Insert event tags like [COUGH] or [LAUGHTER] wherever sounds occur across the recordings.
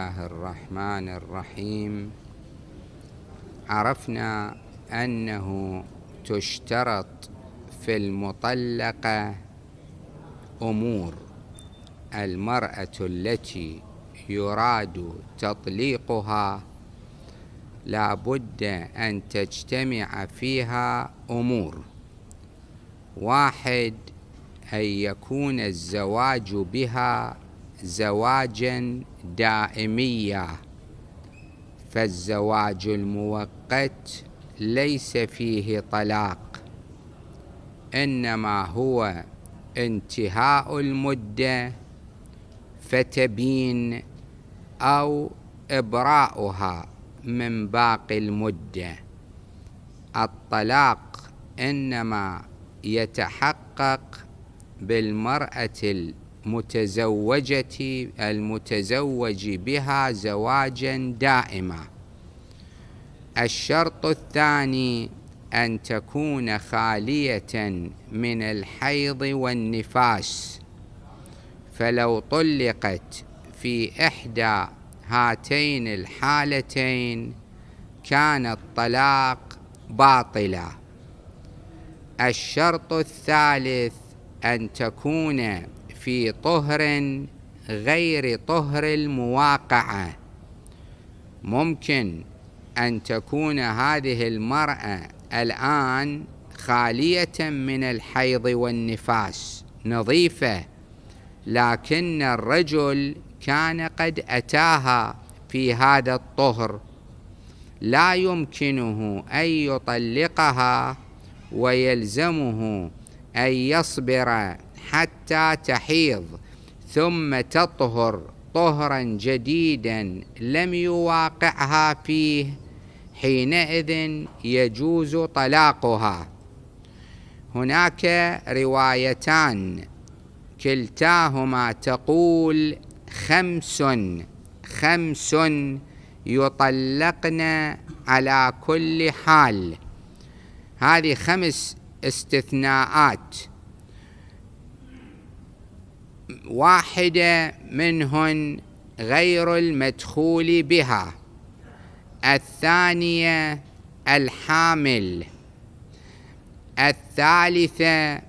الله الرحمن الرحيم عرفنا أنه تشترط في المطلقة أمور المرأة التي يراد تطليقها لا بد أن تجتمع فيها أمور واحد أن يكون الزواج بها زواجا دائميا فالزواج المؤقت ليس فيه طلاق انما هو انتهاء المده فتبين او ابراؤها من باقي المده الطلاق انما يتحقق بالمراه متزوجة المتزوج بها زواجا دائما الشرط الثاني أن تكون خالية من الحيض والنفاس فلو طلقت في إحدى هاتين الحالتين كان الطلاق باطلا الشرط الثالث أن تكون في طهر غير طهر المواقعة ممكن أن تكون هذه المرأة الآن خالية من الحيض والنفاس نظيفة لكن الرجل كان قد أتاها في هذا الطهر لا يمكنه أن يطلقها ويلزمه أن يصبر حتى تحيض ثم تطهر طهرا جديدا لم يواقعها فيه حينئذ يجوز طلاقها هناك روايتان كلتاهما تقول خمس خمس يطلقن على كل حال هذه خمس استثناءات واحدة منهن غير المدخول بها الثانية الحامل الثالثة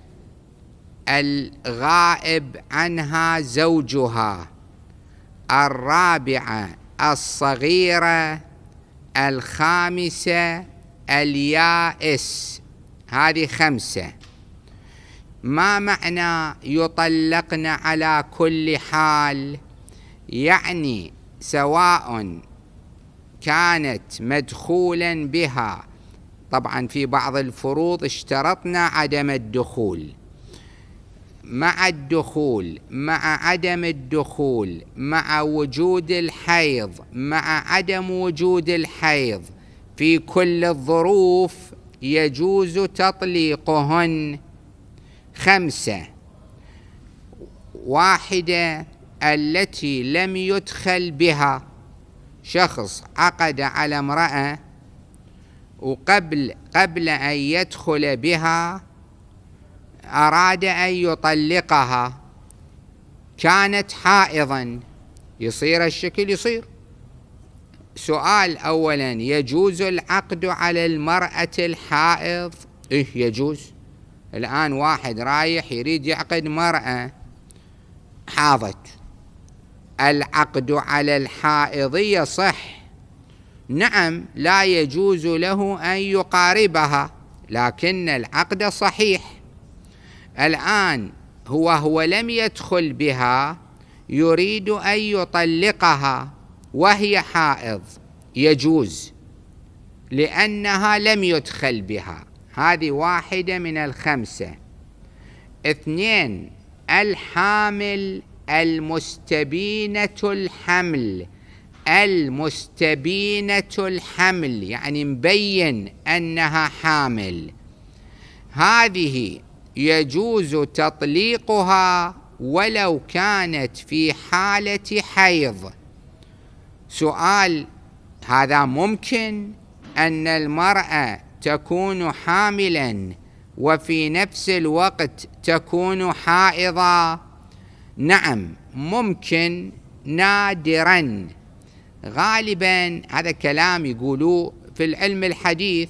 الغائب عنها زوجها الرابعة الصغيرة الخامسة اليائس هذه خمسة ما معنى يطلقن على كل حال يعني سواء كانت مدخولا بها طبعا في بعض الفروض اشترطنا عدم الدخول مع الدخول مع عدم الدخول مع وجود الحيض مع عدم وجود الحيض في كل الظروف يجوز تطليقهن خمسة واحدة التي لم يدخل بها شخص عقد على امرأة وقبل قبل أن يدخل بها أراد أن يطلقها كانت حائضا يصير الشكل يصير سؤال أولا يجوز العقد على المرأة الحائض إيه يجوز الآن واحد رايح يريد يعقد مرأة حاضت العقد على الحائض يصح نعم لا يجوز له أن يقاربها لكن العقد صحيح الآن هو هو لم يدخل بها يريد أن يطلقها وهي حائض يجوز لأنها لم يدخل بها هذه واحدة من الخمسة اثنين الحامل المستبينة الحمل المستبينة الحمل يعني مبين أنها حامل هذه يجوز تطليقها ولو كانت في حالة حيض سؤال هذا ممكن أن المرأة تكون حاملا وفي نفس الوقت تكون حائضا نعم ممكن نادرا غالبا هذا كلام يقولوه في العلم الحديث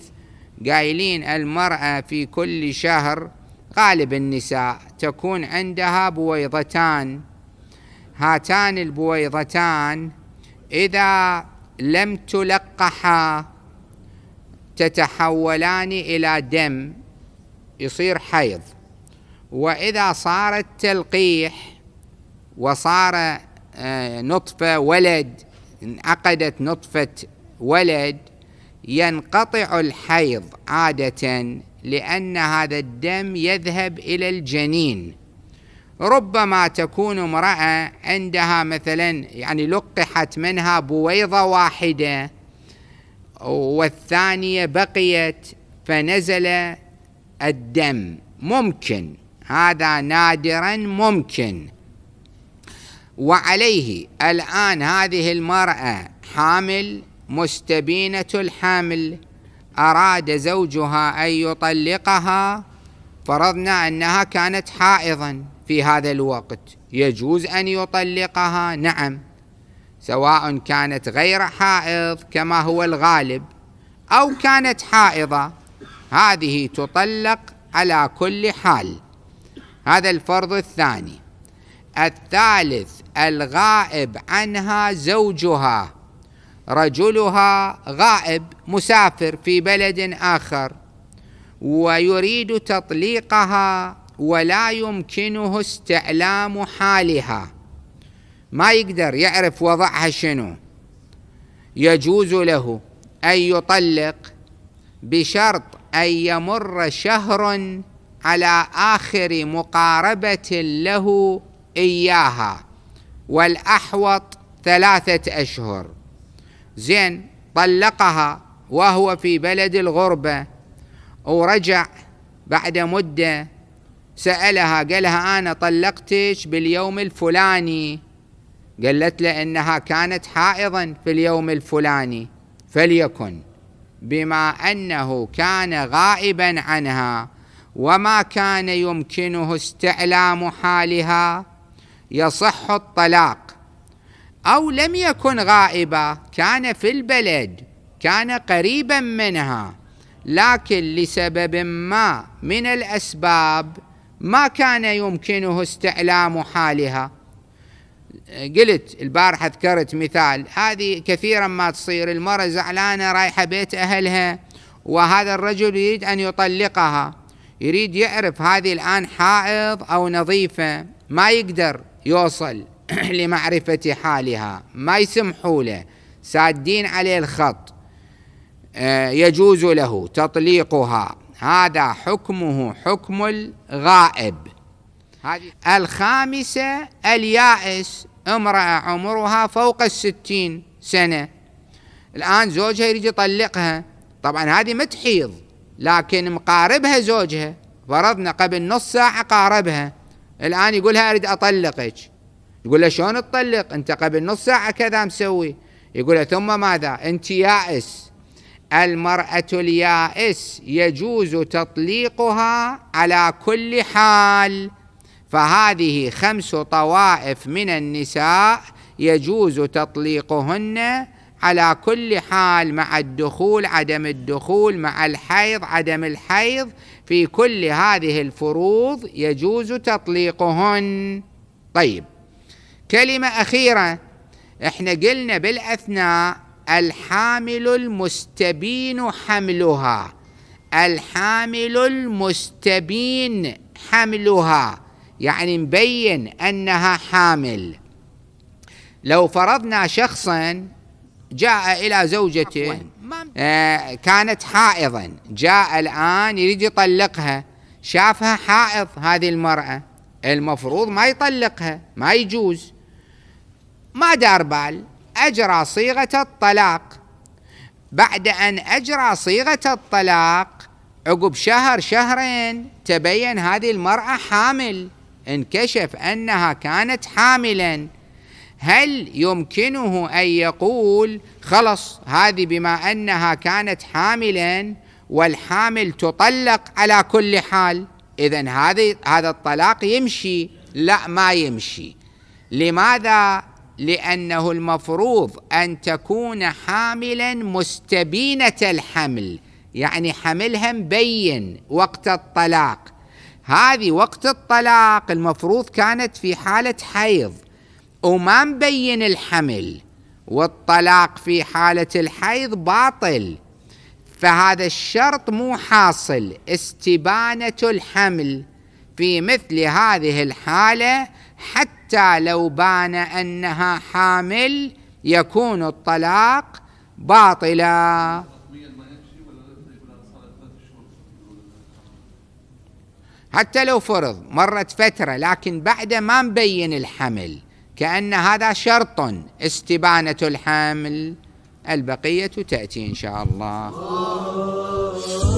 قايلين المرأة في كل شهر غالب النساء تكون عندها بويضتان هاتان البويضتان إذا لم تلقحا تتحولان إلى دم يصير حيض وإذا صار التلقيح وصار آه، نطفة ولد انعقدت نطفة ولد ينقطع الحيض عادة لأن هذا الدم يذهب إلى الجنين ربما تكون امرأة عندها مثلا يعني لقحت منها بويضة واحدة والثانية بقيت فنزل الدم ممكن هذا نادرا ممكن وعليه الآن هذه المرأة حامل مستبينة الحمل أراد زوجها أن يطلقها فرضنا أنها كانت حائضا في هذا الوقت يجوز أن يطلقها نعم سواء كانت غير حائض كما هو الغالب أو كانت حائضة هذه تطلق على كل حال هذا الفرض الثاني الثالث الغائب عنها زوجها رجلها غائب مسافر في بلد آخر ويريد تطليقها ولا يمكنه استعلام حالها ما يقدر يعرف وضعها شنو يجوز له أن يطلق بشرط أن يمر شهر على آخر مقاربة له إياها والأحوط ثلاثة أشهر زين طلقها وهو في بلد الغربة ورجع بعد مدة سألها قالها أنا طلقتش باليوم الفلاني قالت له انها كانت حائضا في اليوم الفلاني فليكن بما انه كان غائبا عنها وما كان يمكنه استعلام حالها يصح الطلاق او لم يكن غائبا كان في البلد كان قريبا منها لكن لسبب ما من الاسباب ما كان يمكنه استعلام حالها قلت البارحة ذكرت مثال هذه كثيرا ما تصير المرأة زعلانة رايحة بيت أهلها وهذا الرجل يريد أن يطلقها يريد يعرف هذه الآن حائض أو نظيفة ما يقدر يوصل [CLEARS THROAT] لمعرفة حالها ما يسمحوا له سادين عليه الخط آه، يجوز له تطليقها هذا حكمه حكم الغائب الخامسة اليائس امرأة عمرها فوق الستين سنة الآن زوجها يريد يطلقها طبعا هذه ما تحيض لكن مقاربها زوجها فرضنا قبل نص ساعة قاربها الآن يقولها أريد أطلقك يقول له شلون تطلق أنت قبل نص ساعة كذا مسوي يقول له ثم ماذا أنت يائس المرأة اليائس يجوز تطليقها على كل حال فهذه خمس طوائف من النساء يجوز تطليقهن على كل حال مع الدخول عدم الدخول مع الحيض عدم الحيض في كل هذه الفروض يجوز تطليقهن طيب كلمة أخيرة احنا قلنا بالأثناء الحامل المستبين حملها الحامل المستبين حملها يعني مبين انها حامل لو فرضنا شخصا جاء الى زوجته آه، كانت حائضا جاء الان يريد يطلقها شافها حائض هذه المراه المفروض ما يطلقها ما يجوز ما دار بال اجرى صيغه الطلاق بعد ان اجرى صيغه الطلاق عقب شهر شهرين تبين هذه المراه حامل انكشف انها كانت حاملا هل يمكنه ان يقول خلص هذه بما انها كانت حاملا والحامل تطلق على كل حال اذا هذه هذا الطلاق يمشي لا ما يمشي لماذا لانه المفروض ان تكون حاملا مستبينه الحمل يعني حملها مبين وقت الطلاق هذه وقت الطلاق المفروض كانت في حالة حيض وما مبين الحمل والطلاق في حالة الحيض باطل فهذا الشرط مو حاصل استبانة الحمل في مثل هذه الحالة حتى لو بان أنها حامل يكون الطلاق باطلا حتى لو فرض مرت فترة لكن بعده ما مبين الحمل كأن هذا شرط استبانة الحمل البقية تأتي إن شاء الله